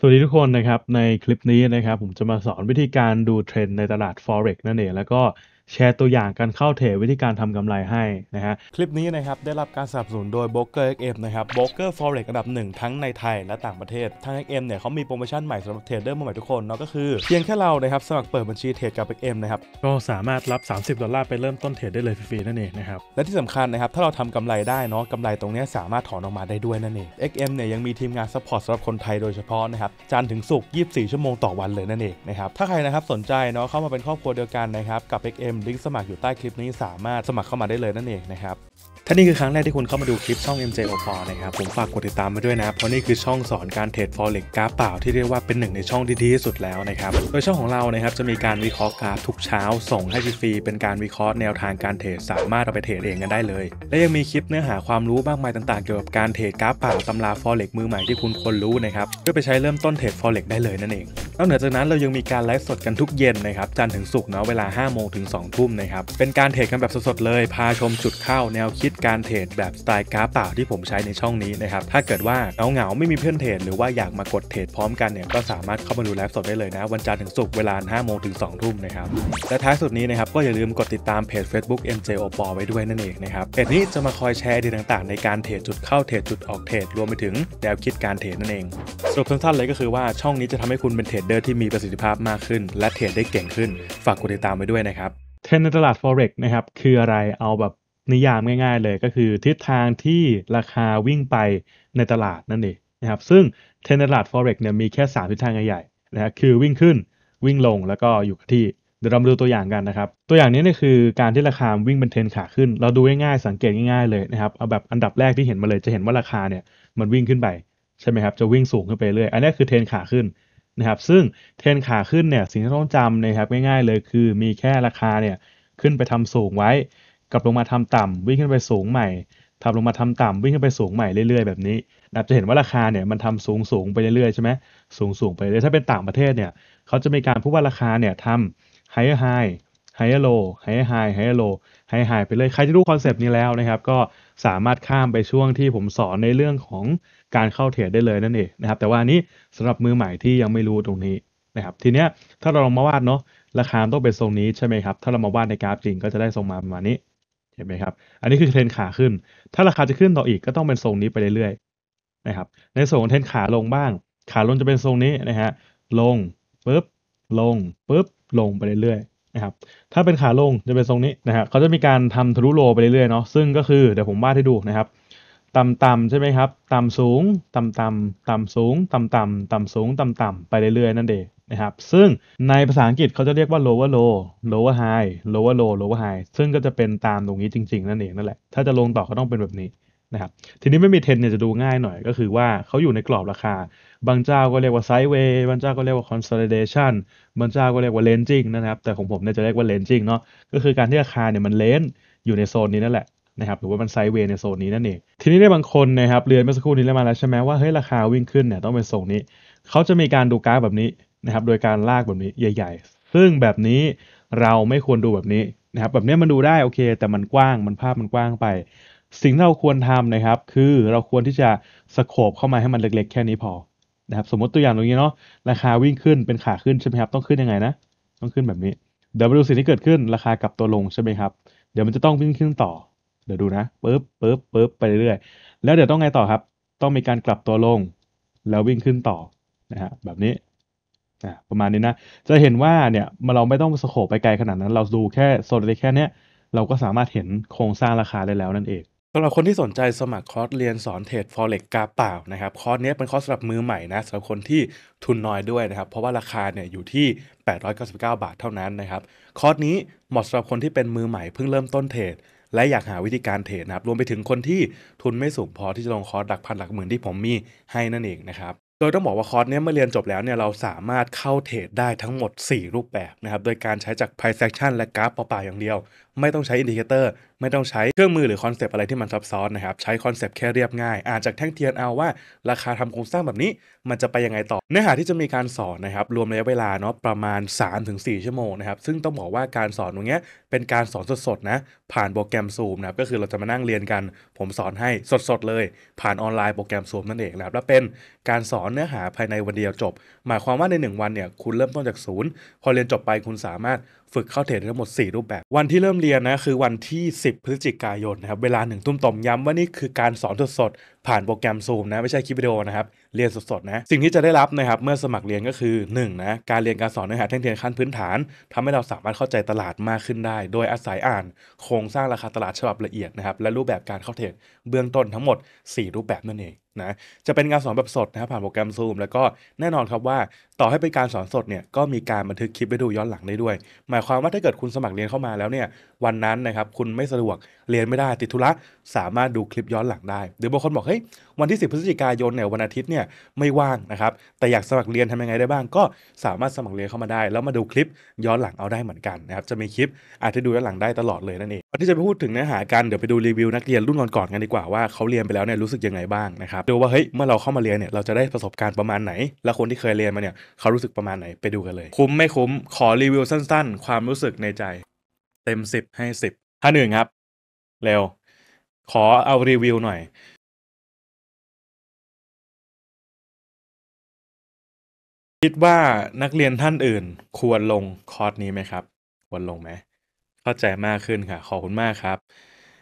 สวัสดีทุกคนนะครับในคลิปนี้นะครับผมจะมาสอนวิธีการดูเทรนด์ในตลาด Forex นั่นเองแล้วก็แชร์ตัวอย่างการเข้าเทรดวิธีการทำกำไรให้นะฮะคลิปนี้นะครับ ได้รับการสนับสนุนโดย b อ o กเอ็มนะครับบ r o อ e r f อเร็อระดับหนึ่งทั้งในไทยและต่างประเทศทาง XM เนี่ยเขามีโปรโมชั่นใหม่สำหรับเทรดเดอร์มือใหม่ทุกคนเนาะก็คือเพียงแค่เรานะครับ สมัครเปิดบัญชีเทรดกับ XM นะครับ ก็สามารถรับ 30ดอลลาร์ไปเริ่มต้นเทรดได้เลยฟรีๆนั่นเองนะครับและที่สำคัญนะครับถ้าเราทำกำไรได้เนาะกำไรตรงนี้สามารถถอนออกมาได้ด้วยนั่นเอง XM เนี่ยยังมีทีมงานซัพพอร์ตสำหรับคนไทยโดยเฉพาะนะครับจันถึงสุก24 ชั่วโมงต่อวันเลยนั่นเองนะครับถ้าใครนะครับสนใจเนาะเข้ามาเป็นครอบครัวเดียวกันนะครับกับ XM ลิงก์สมัครอยู่ใต้คลิปนี้สามารถสมัครเข้ามาได้เลยนั่นเองนะครับถ้านี่คือครั้งแรกที่คุณเข้ามาดูคลิปช่อง MJ o p นะครับผมฝากกดติดตามมาด้วยนะ เพราะนี่คือช่องสอนการเทรด forex กราฟเปล่าที่เรียกว่าเป็นหนึ่งในช่องที่ดีที่สุดแล้วนะครับโดยช่องของเรานะครับจะมีการวิเคราะห์กราฟทุกเช้า ส่งให้ฟรีเป็นการวิเคราะห์แนวทางการเทรดสามารถเอาไปเทรดเองกันได้เลย และยังมีคลิปเนื้อหาความรู้มากมายต่างๆ เกี่ยวกับการเทรดกราฟเปล่าตำรา forex มือใหม่ที่คุณควรรู้นะครับเพื่อไปใช้เริ่มต้นเทรด forex ได้เลยนั่นเองนอกจากนั้นเรายังมีการไลฟ์สดกันทุกเย็นนะครับจันทร์ถึงศุกร์เนาะเวลา5โมงถึง2ทุ่มนะครับเป็นการเทรดกันแบบสดๆเลยพาชมจุดเข้าแนวคิดการเทรดแบบสไตล์กราฟเปล่าที่ผมใช้ในช่องนี้นะครับ ถ้าเกิดว่าเาหงาไม่มีเพื่อนเทรดหรือว่าอยากมากดเทรดพร้อมกันเนี่ย ก็สามารถเข้ามาดูไลฟ์สดได้เลยนะ วันจันทร์ถึงศุกร์เวลา5โมงถึง 2 ทุ่มนะครับ และท้ายสุดนี้นะครับ ก็อย่าลืมกดติดตามเพจ Facebook MJ o p o ไว้ด้วยนั่นเองนะครับ เพจนี้จะมาคอยแชร์ดีต่างๆ ในการเทรดจุดเข้าเทรดจุดออกเทรดรวมไปถึงแนวคิดการเทรดนั่นเอง สรุปสั้นๆเลยก็คือว่าช่องนี้จะทำให้คุณเป็นเทรดเดอร์ที่มีประสิทธิภาพมากขึ้น และเทรดได้เก่งขึ้นฝากกดติดตามไว้ด้วยนะครับเทรนในตลาด Forex นะครับคืออะไรเอาแบบนิยามง่ายๆ เลยก็คือทิศทางที่ราคาวิ่งไปในตลาดนั่นเองนะครับซึ่งเทรนตลาด forex เนี่ยมีแค่3ทิศทางใหญ่ๆนะคคือวิ่งขึ้นวิ่งลงแล้วก็อยู่ที่เดี๋ยวเรามาดูตัวอย่างกันนะครับตัวอย่างนี้เนี่ยคือการที่ราคาวิ่งเป็นเทรนขาขึ้นเราดูง่ายๆสังเกตง่ายๆเลยนะครับเอาแบบอันดับแรกที่เห็นมาเลยจะเห็นว่าราคาเนี่ยมันวิ่งขึ้นไปใช่ไหมครับจะวิ่งสูงขึ้นไปเรื่อยอันนี้คือเทรนขาขึ้นนะครับซึ่งเทรนขาขึ้นเนี่ยสิ่งที่ต้องจำนะครับง่ายๆ เลย คือมีแค่ราคาเนี่ยขึ้นไปทำสูงไว้กลับลงมาทำต่ำวิ่งขึ้นไปสูงใหม่ทำลงมาทำต่ำวิ่งขึ้นไปสูงใหม่เรื่อย ๆแบบนี้นะจะเห็นว่าราคาเนี่ยมันทำสูงสูงไปเรื่อยๆใช่ไหมสูงสูงไปเรื่อยถ้าเป็นต่างประเทศเนี่ยเขาจะมีการพูดว่าราคาเนี่ยทำ higher high higher low higher high higher low higher high ไปเลยใครที่รู้คอนเซปต์นี้แล้วนะครับก็สามารถข้ามไปช่วงที่ผมสอนในเรื่องของการเข้าเทรดได้เลยนั่นเองนะครับแต่ว่านี้สำหรับมือใหม่ที่ยังไม่รู้ตรงนี้นะครับทีเนี้ยถ้าเราลองมาวาดเนาะราคาต้องเป็นทรงนี้ใช่ไหมครับถ้าเรามาวาดในกราฟจริงก็จะได้ทรงมาประมาณนี้เห็นไหมครับ อันนี้คือเทรนขาขึ้น ถ้าราคาจะขึ้นต่ออีกก็ต้องเป็นทรงนี้ไปเรื่อยๆนะครับ ในส่วนของเทรนขาลงบ้าง ขาลงจะเป็นทรงนี้นะฮะ ลงปุ๊บลงปุ๊บลงไปเรื่อยๆนะครับ ถ้าเป็นขาลงจะเป็นทรงนี้นะฮะเขาจะมีการทำทะลุโลไปเรื่อยๆเนาะ ซึ่งก็คือเดี๋ยวผมวาดให้ดูนะครับ ต่ำๆใช่ไหมครับ ต่ำสูง ต่ำๆ ต่ำสูง ต่ำๆต่ำสูง ต่ำๆไปเรื่อยๆนั่นเองนะครับ ซึ่งในภาษาอังกฤษเขาจะเรียกว่า lower low lower high lower low lower high ซึ่งก็จะเป็นตามตรงนี้จริงๆนั่นเองนั่นแหละ ถ้าจะลงต่อก็ต้องเป็นแบบนี้นะครับ ทีนี้ไม่มีเทนเนี่ยจะดูง่ายหน่อย ก็คือว่าเขาอยู่ในกรอบราคา บางเจ้าก็เรียกว่าไซด์เวย์บางเจ้าก็เรียกว่า consolidation บางเจ้าก็เรียกว่า ranging นะครับ แต่ของผมเนี่ยจะเรียกว่า ranging เนาะก็คือการที่ราคาเนี่ยมันเลนอยู่ในโซนนี้นั่นแหละนะครับ หรือว่ามันไซด์เวย์ในโซนนี้นั่นเอง ทีนี้ในบางคนนะครับเรียนเมื่อสักครู่นี้แล้วมาแล้ว ใช่ไหมว่า เฮ้ย ราคาวิ่งขึ้นเนี่ยต้องเป็นโซนนี้เขาจะมีการดูกราฟแบบนี้นะครับโดยการลากแบบนี้ใหญ่ ๆ ซึ่งแบบนี้เราไม่ควรดูแบบนี้นะครับ แบบนี้มันดูได้โอเค แต่มันกว้างมันภาพมันกว้างไป สิ่งที่เราควรทำนะครับ คือเราควรที่จะสโคบเข้ามาให้มันเล็กๆแค่นี้พอนะครับสมมติตัวอย่างตรงนี้เนาะราคาวิ่งขึ้นเป็นขาขึ้นใช่ไหมครับต้องขึ้นยังไงนะต้องขึ้นแบบนี้เดี๋ยวมาดูสิ่งที่เกิดขึ้นราคากลับตัวลงใช่ไหมครับเดี๋ยวมันจะต้องวิ่งขึ้นต่อเดี๋ยวดูนะปึ๊บปึ๊บปึ๊บไปเรื่อยๆแล้วเดี๋ยวต้องไงต่อครับ ต้องมีการกลับตัวลง แล้ววิ่งขึ้นต่อนะฮะแบบนี้ประมาณนี้นะ จะเห็นว่าเนี่ยเราไม่ต้องสโคปไปไกลขนาดนั้น เราดูแค่โซนเล็กแค่นี้เราก็สามารถเห็นโครงสร้างราคาได้แล้วนั่นเองสำหรับคนที่สนใจสมัครคอร์สเรียนสอนเทรด forex กาเปล่านะครับคอร์สนี้เป็นคอร์สสำหรับมือใหม่นะสำหรับคนที่ทุนน้อยด้วยนะครับเพราะว่าราคาเนี่ยอยู่ที่ 899 บาทเท่านั้นนะครับคอร์สนี้เหมาะสำหรับคนที่เป็นมือใหม่เพิ่งเริ่มต้นเทรดและอยากหาวิธีการเทรดนะครับ รวมไปถึงคนที่ทุนไม่สูงพอที่จะลงคอร์สหลักพันหลักหมื่นที่ผมมีให้นั่นเองนะครับโดยต้องบอกว่าคอร์สเนี้ยเมื่อเรียนจบแล้วเนี่ยเราสามารถเข้าเทรดได้ทั้งหมด 4 รูปแบบนะครับ โดยการใช้จาก price action และกราฟเปล่าๆอย่างเดียว ไม่ต้องใช้อินดิเคเตอร์ไม่ต้องใช้เครื่องมือหรือคอนเซปต์อะไรที่มันซับซ้อนนะครับ ใช้คอนเซปต์แค่เรียบง่ายอ่านจากแท่งเทียนเอาว่า ราคาทำโครงสร้างแบบนี้มันจะไปยังไงต่อ เนื้อหาที่จะมีการสอนนะครับรวมระยะเวลาเนาะประมาณ 3-4 ชั่วโมงนะครับ ซึ่งต้องบอกว่าการสอนตรงนี้เป็นการสอนสดๆนะผ่านโปรแกรมซูมนะครับก็คือเราจะมานั่งเรียนกัน ผมสอนให้สดๆเลย ผ่านออนไลน์โปรแกรมซูมนั่นเองนะครับและเป็นการสอนเนื้อหาภายในวันเดียวจบ หมายความว่าใน1วันเนี่ย คุณเริ่มต้นจากศูนย์พอเรียนจบไปคุณสามารถฝึกเข้าเทรดทั้งหมด 4 รูปแบบ วันที่เริ่มเรียนนะ คือวันที่ 10 พฤศจิกายนนะครับเวลา1ทุ่มตมย้ำว่านี่คือการสอนสดๆผ่านโปรแกรม Zoom นะไม่ใช่คลิปวิดีโอนะครับเรียนสดๆนะสิ่งที่จะได้รับนะครับเมื่อสมัครเรียนก็คือ1นะการเรียนการสอนเนื้อหาแท่งเทียนขั้นพื้นฐาน ทำให้เราสามารถเข้าใจตลาดมากขึ้นได้ โดยอาศัยอ่านโครงสร้างราคาตลาดฉบับละเอียดนะครับและรูปแบบการเข้าเทรดเบื้องต้นทั้งหมด 4 รูปแบบนั่นเองนะจะเป็นการสอนแบบสดนะครับผ่านโปรแกรม Zoom แล้วก็แน่นอนครับว่าต่อให้เป็นการสอนสดเนี่ยก็มีการบันทึกคลิปไปดูย้อนหลังได้ด้วย หมายความว่าถ้าเกิดคุณสมัครเรียนเข้ามาแล้วเนี่ยวันนั้นนะครับคุณไม่สะดวกเรียนไม่ได้ ติดธุระสามารถดูคลิปย้อนหลังได้หรือบางคนบอกเฮ้ยวันที่10พฤศจิกายนเนี่ยวันอาทิตย์เนี่ยี่ยไม่ว่างนะครับ แต่อยากสมัครเรียนทำยังไงได้บ้าง ก็สามารถสมัครเรียนเข้ามาได้ แล้วมาดูคลิปย้อนหลังเอาได้เหมือนกันนะครับ จะมีคลิปอาจจะดูย้อนหลังได้ตลอดเลยนั่นเองที่จะไปพูดถึงเนื้อหากัน เดี๋ยวไปดูรีวิวนักเรียนรุ่นก่อนๆกันดีกว่าว่า เขาเรียนไปแล้วเนี่ยรู้สึกยังไงบ้างนะครับ ดูว่าเฮ้ย เมื่อเราเข้ามาเรียนเนี่ยเราจะได้ประสบการณ์ประมาณไหน แล้วคนที่เคยเรียนมาเนี่ยเขารู้สึกประมาณไหนไปดูกันเลย คุ้มไม่คุ้ม ขอรีวิวสั้นๆความรู้สึกในใจเต็ม 10ให้10ถ้าหนึ่งครับเร็วขอเอารีวิวหน่อยคิดว่านักเรียนท่านอื่นควรลงคอร์สนี้ไหมครับ ควรลงไหม เข้าใจมากขึ้นค่ะ ขอบคุณมากครับ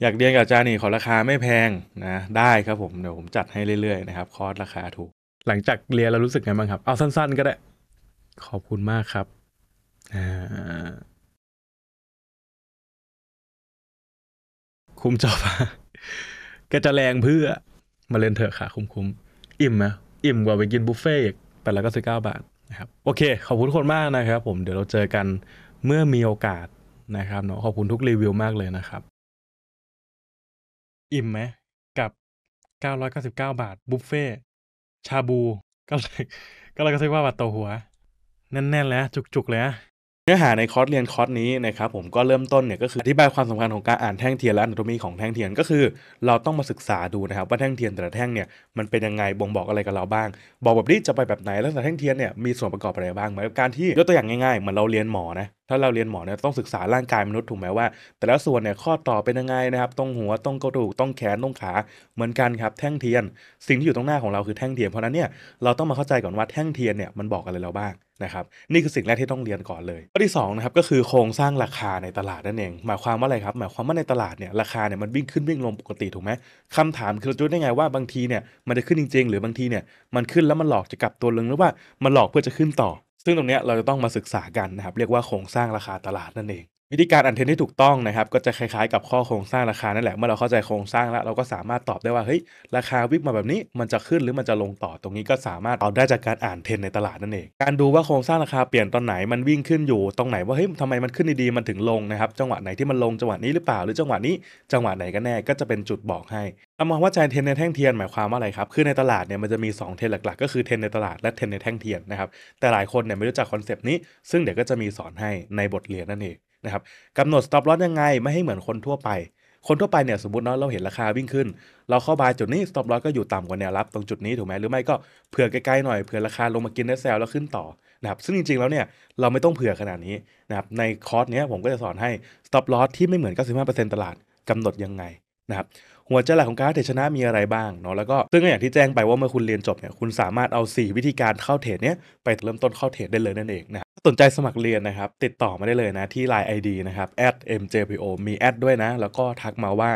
อยากเรียนกับอาจารย์นี่ขอราคาไม่แพงนะ ได้ครับผม เดี๋ยวผมจัดให้เรื่อยๆนะครับ คอร์สราคาถูก หลังจากเรียนเรารู้สึกไงบ้างครับเอาสั้น ๆก็ได้ ขอบคุณมากครับคุ้มจอบก็จะแรงเพื่อมาเรียนเถอะค่ะ คุ้มๆ อิ่มไหมอิ่มกว่าไปกินบุฟเฟ่ต์แ้ก899บาท นะครับ โอเค ขอบคุณคนมากนะครับผม เดี๋ยวเราเจอกันเมื่อมีโอกาสนะครับ เนาะขอบคุณทุกรีวิวมากเลยนะครับ อิ่มไหม กับ 999 บาท บุฟเฟ่ ชาบู ก็เลย ก็เลยก็ซื้อว่าบาทต่อหัว แน่นๆแล้ว จุก ๆ เลยนะเนื้อหาในคอร์สเรียนคอร์สนี้นะครับผมก็เริ่มต้นเนี่ยก็คืออธิบายความสำคัญของการอ่านแท่งเทียนและอนาโตมีของแท่งเทียนก็คือเราต้องมาศึกษาดูนะครับว่าแท่งเทียนแต่ละแท่งเนี่ยมันเป็นยังไงบ่งบอกอะไรกับเราบ้าง บอกแบบนี้จะไปแบบไหนแล้วแต่แท่งเทียนเนี่ยมีส่วนประกอบอะไรบ้างเหมือนการที่ยกตัวอย่างง่ายๆเหมือนเราเรียนหมอนะถ้าเราเรียนหมอเนี่ยต้องศึกษาร่างกายมนุษย์ถูกไหมว่า แต่ละส่วนเนี่ยข้อต่อเป็นยังไงนะครับตรงหัวตรงกระดูกตรงแขนตรงขาเหมือนกันครับแท่งเทียน สิ่งที่อยู่ตรงหน้าของเราคือแท่งเทียนเพราะนั้นเนี่ยเราต้องมาเข้าใจก่อนว่าแท่งเทียนเนี่ยมันบอกอะไรเราบ้างนะครับนี่คือสิ่งแรกที่ต้องเรียนก่อนเลยข้อที่2นะครับก็คือโครงสร้างราคาในตลาดนั่นเองหมายความว่าอะไรครับหมายความว่าในตลาดเนี่ยราคาเนี่ยมันวิ่งขึ้นวิ่งลงปกติถูกไหมคำถามคือเราจะได้ไงว่าบางทีเนี่ยมันจะขึ้นจริงๆหรือบางทีเนี่ยมันขึ้นแล้วมันหลอกจะกลับตัวลงหรือว่ามันหลอกเพื่อจะขึ้นต่อ ซึ่งตรงนี้เราจะต้องมาศึกษากันนะครับเรียกว่าโครงสร้างราคาตลาดนั่นเองวิธีการอันเทนที่ถูกต้องนะครับก็จะคล้ายๆกับข้อโครงสร้างราคานั่นแหละเมื่อเราเข้าใจโครงสร้างแล้วเราก็สามารถตอบได้ว่าเฮ้ยราคาวิบมาแบบนี้มันจะขึ้นหรือมันจะลงต่อตรงนี้ก็สามารถตอบได้จากการอ่านเทนในตลาดนั่นเอง การดูว่าโครงสร้างราคาเปลี่ยนตอนไหนมันวิ่งขึ้นอยู่ตรงไหนว่าเฮ้ยทำไมมันขึ้นดีๆมันถึงลงนะครับ จังหวะไหนที่มันลงจังหวะนี้หรือเปล่าหรือจังหวะนี้ จังหวะไหนกันแน่ก็จะเป็นจุดบอกให้เอามองว่าใจเทนในแท่งเทียนหมายความว่าอะไรครับคือในตลาดเนี่ยมันจะมี2เทนหลักๆก็คือเทนในตลาดและเทนในแท่งเทียนนะครับแต่หลายคนเนี่ยไม่รู้จักคอนเซปต์นี้ ซึ่งเดี๋ยวก็จะมีสอนให้ในบทเรียนนั่นเองนะครับกำหนด stop loss ยังไงไม่ให้เหมือนคนทั่วไป คนทั่วไปเนี่ยสมมติเนาะเราเห็นราคาวิ่งขึ้น เราเข้าบายจุดนี้ stop loss ก็อยู่ต่ำกว่าแนวรับ ตรงจุดนี้ถูกไหมหรือไม่ก็เผื่อไกลๆหน่อยเผื่อราคาลงมากินใน้แซลแล้วขึ้นต่อนะครับซึ่งจริง ๆแล้วเนี่ยเราไม่ต้องเผื่อขนาดนี้นะครับในคอร์สเนี้ยผมก็จะสอนให้ stop loss ที่ไม่เหมือน 95%ตลาดกำหนดยังไงนะครับหัวใจหลักของการเทรดชนะมีอะไรบ้างเนาะแล้วก็ซึ่งอย่างที่แจ้งไปว่าเมื่อคุณเรียนจบเนี่ยคุณสามารถเอา 4 วิธีการเข้าเทรดเนี้ยไปเริ่มต้นเข้าเทรดได้เลยนั่นเองนะสนใจสมัครเรียนนะครับติดต่อมาได้เลยนะที่ Line ID นะครับ @mjpo มีแอดด้วยนะ แล้วก็ทักมาว่า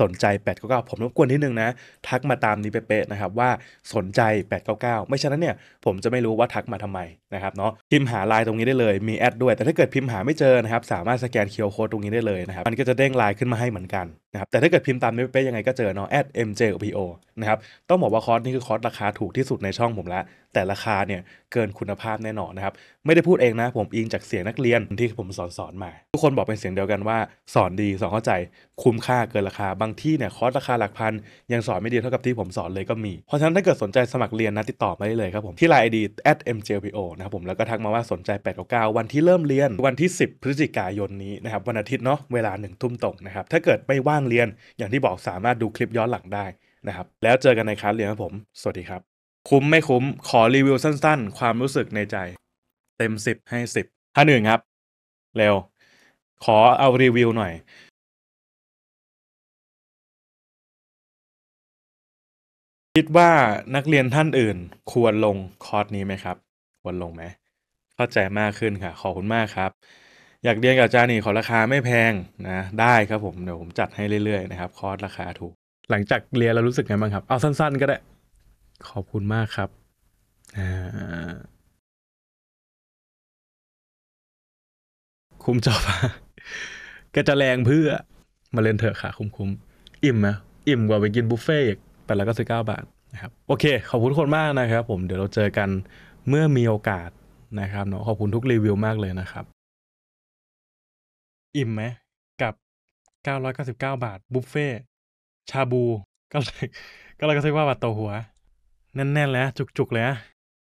สนใจ899ผมรบกวนี่หนึ่งนะ ทักมาตามนี้เป๊ะๆนะครับว่าสนใจ 899 ไม่ฉะนั้นเนี่ยผมจะไม่รู้ว่าทักมาทำไมนะครับเนาะพิมพ์หาไลน์ตรงนี้ได้เลยมีแอดด้วย แต่ถ้าเกิดพิมพ์หาไม่เจอนะครับสามารถสแกนเคียวโค้ดตรงนี้ได้เลยนะครับมันก็จะเด้งไลน์ขึ้นมาให้เหมือนกันนะครับแต่ถ้าเกิดพิมพ์ตามนี้เป๊ะยังังไงก็เจอเนาะ at mjopo นะครับ ต้องบอกว่าคอร์สนี้คือคอร์สราคาถูกที่สุดในช่องผมแล้วแต่ราคาเนี่ยเกินคุณภาพแน่นอนนะครับ ไม่ได้พูดเองนะ ผมอิงจากเสียงนักเรียนที่ผมสอนสอนมา ทุกคนบอกเป็นเสียงเดียวกันว่าสอนดี สอนเข้าใจคุ้มค่าเกินราคาบางที่เนี่ยคอร์สราคาหลักพันยังสอนไม่ดีเท่ากับที่ผมสอนเลยก็มีเพราะฉะนั้นถ้าเกิดสนใจสมัครเรียนนะติดต่อมาได้เลยครับผมที่ไลน์ไอดี @mjlpo นะครับผมแล้วก็ทักมาว่าสนใจ899วันที่เริ่มเรียนวันที่ 10 พฤศจิกายนนี้นะครับวันอาทิตย์เนาะเวลาหนึ่งทุ่มตรงนะครับถ้าเกิดไม่ว่างเรียนอย่างที่บอกสามารถดูคลิปย้อนหลังได้นะครับแล้วเจอกันในคลาสเรียนครับผมสวัสดีครับคุ้มไม่คุ้มขอรีวิวสั้น ๆ ความรู้สึกในใจเต็มสิบให้สิบท่านอื่นครับเร็วขอเอารีวิวหน่อย คิดว่านักเรียนท่านอื่นควรลงคอร์สนี้ไหมครับควรลงไหมเข้าใจมากขึ้นค่ะ ขอบคุณมากครับ อยากเรียนกับอาจารย์นี่ขอราคาไม่แพงนะ ได้ครับผมเดี๋ยวผมจัดให้เรื่อยๆนะครับคอร์สราคาถูก หลังจากเรียนแล้วรู้สึกไงบ้างครับ เอาสั้นๆก็ได้ขอบคุณมากครับคุ้มจอบก็จะแรงเพื่อ มาเล่นเถอะค่ะ คุ้มๆอิ่มไหมอิ่มกว่าไปกินบุฟเฟ่ต์แต่ละก็สิบเก้าบาทนะครับ โอเคขอบคุณคนมากนะครับผมเดี๋ยวเราเจอกันเมื่อมีโอกาสนะครับเนาะขอบคุณทุกรีวิวมากเลยนะครับ อิ่มไหมกับเเกก้้้ารอยาสิบเก้าบาทบุฟเฟ่ชาบู ก็เลยก็เลยก็สืบอว่าบาทต่อหัวแน่นๆแล้ว จุกๆแล้ว